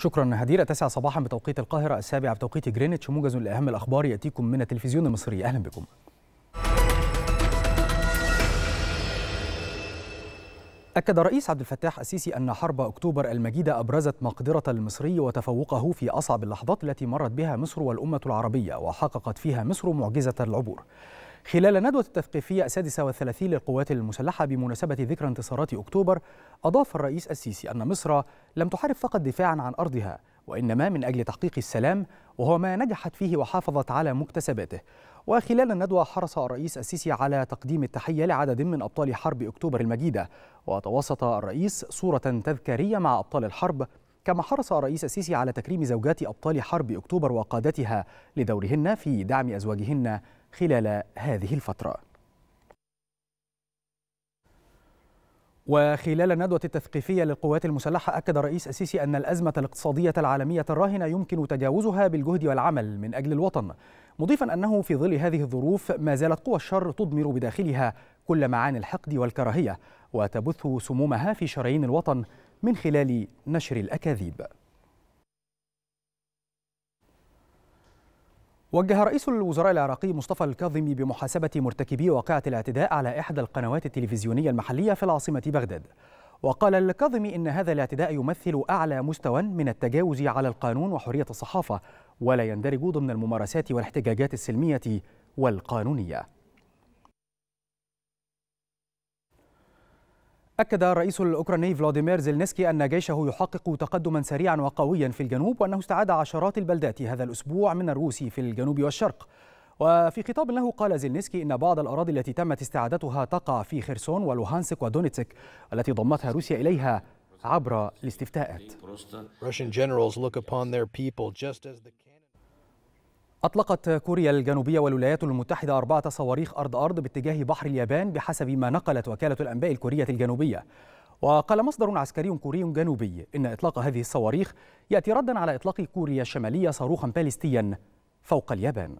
شكرا هديرة تسعة صباحا بتوقيت القاهرة السابعة بتوقيت جرينتش موجز لأهم الأخبار يأتيكم من التلفزيون المصري أهلا بكم أكد الرئيس عبد الفتاح السيسي أن حرب أكتوبر المجيدة أبرزت مقدرة المصري وتفوقه في أصعب اللحظات التي مرت بها مصر والأمة العربية وحققت فيها مصر معجزة العبور خلال الندوة التثقيفية السادسة والثلاثين للقوات المسلحة بمناسبة ذكرى انتصارات أكتوبر أضاف الرئيس السيسي أن مصر لم تحارب فقط دفاعا عن أرضها وإنما من أجل تحقيق السلام وهو ما نجحت فيه وحافظت على مكتسباته وخلال الندوة حرص الرئيس السيسي على تقديم التحية لعدد من أبطال حرب أكتوبر المجيدة وتوسط الرئيس صورة تذكارية مع أبطال الحرب كما حرص الرئيس السيسي على تكريم زوجات أبطال حرب أكتوبر وقادتها لدورهن في دعم أزواجهن خلال هذه الفترة وخلال الندوة التثقيفية للقوات المسلحة أكد الرئيس السيسي أن الأزمة الاقتصادية العالمية الراهنة يمكن تجاوزها بالجهد والعمل من أجل الوطن مضيفا أنه في ظل هذه الظروف ما زالت قوى الشر تضمر بداخلها كل معاني الحقد والكراهية وتبث سمومها في شرايين الوطن من خلال نشر الأكاذيب وجه رئيس الوزراء العراقي مصطفى الكاظمي بمحاسبة مرتكبي واقعة الاعتداء على إحدى القنوات التلفزيونية المحلية في العاصمة بغداد وقال الكاظمي إن هذا الاعتداء يمثل أعلى مستوى من التجاوز على القانون وحرية الصحافة ولا يندرج ضمن الممارسات والاحتجاجات السلمية والقانونية أكد الرئيس الأوكراني فلاديمير زيلنسكي أن جيشه يحقق تقدما سريعا وقويا في الجنوب وأنه استعاد عشرات البلدات هذا الأسبوع من الروس في الجنوب والشرق وفي خطاب له قال زيلنسكي إن بعض الأراضي التي تمت استعادتها تقع في خرسون ولوهانسك ودونيتسك التي ضمتها روسيا إليها عبر الاستفتاءات أطلقت كوريا الجنوبية والولايات المتحدة أربعة صواريخ أرض أرض باتجاه بحر اليابان بحسب ما نقلت وكالة الأنباء الكورية الجنوبية وقال مصدر عسكري كوري جنوبي إن إطلاق هذه الصواريخ يأتي ردا على إطلاق كوريا الشمالية صاروخا باليستيا فوق اليابان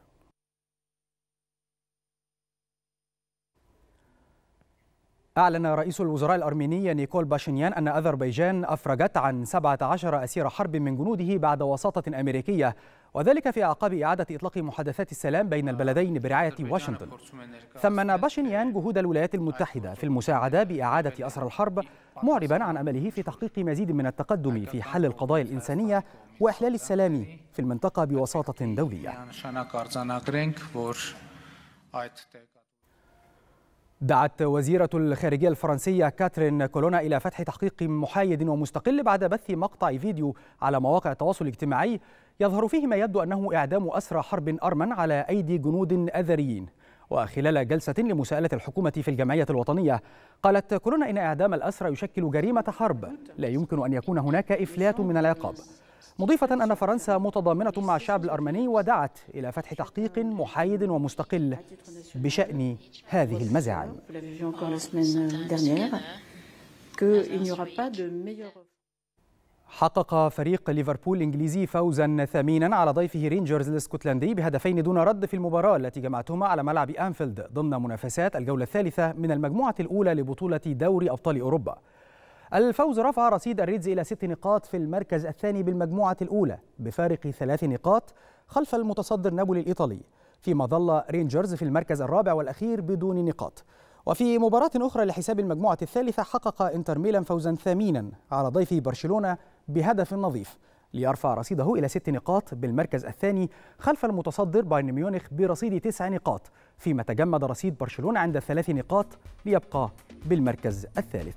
أعلن رئيس الوزراء الأرميني نيكول باشينيان أن أذربيجان أفرجت عن 17 أسير حرب من جنوده بعد وساطة أمريكية وذلك في أعقاب إعادة إطلاق محادثات السلام بين البلدين برعاية واشنطن ثمن باشنيان جهود الولايات المتحدة في المساعدة بإعادة أسر الحرب معربا عن أمله في تحقيق مزيد من التقدم في حل القضايا الإنسانية وإحلال السلام في المنطقة بوساطة دولية دعت وزيرة الخارجية الفرنسية كاترين كولونا إلى فتح تحقيق محايد ومستقل بعد بث مقطع فيديو على مواقع التواصل الاجتماعي يظهر فيه ما يبدو أنه إعدام أسرى حرب أرمن على أيدي جنود أذريين وخلال جلسة لمساءلة الحكومة في الجمعية الوطنية قالت كولونا إن إعدام الأسرى يشكل جريمة حرب لا يمكن أن يكون هناك إفلات من العقاب مضيفة أن فرنسا متضامنة مع الشعب الأرمني ودعت إلى فتح تحقيق محايد ومستقل بشأن هذه المزاعم حقق فريق ليفربول الإنجليزي فوزا ثمينا على ضيفه رينجرز الاسكتلندي بهدفين دون رد في المباراة التي جمعتهما على ملعب أنفيلد ضمن منافسات الجولة الثالثة من المجموعة الأولى لبطولة دوري أبطال أوروبا الفوز رفع رصيد الريدز إلى ست نقاط في المركز الثاني بالمجموعة الأولى بفارق ثلاث نقاط خلف المتصدر نابولي الإيطالي فيما ظل رينجرز في المركز الرابع والأخير بدون نقاط وفي مباراة أخرى لحساب المجموعة الثالثة حقق إنتر ميلان فوزا ثمينا على ضيف برشلونة بهدف نظيف ليرفع رصيده إلى ست نقاط بالمركز الثاني خلف المتصدر بايرن ميونخ برصيد تسع نقاط فيما تجمد رصيد برشلونة عند ثلاث نقاط ليبقى بالمركز الثالث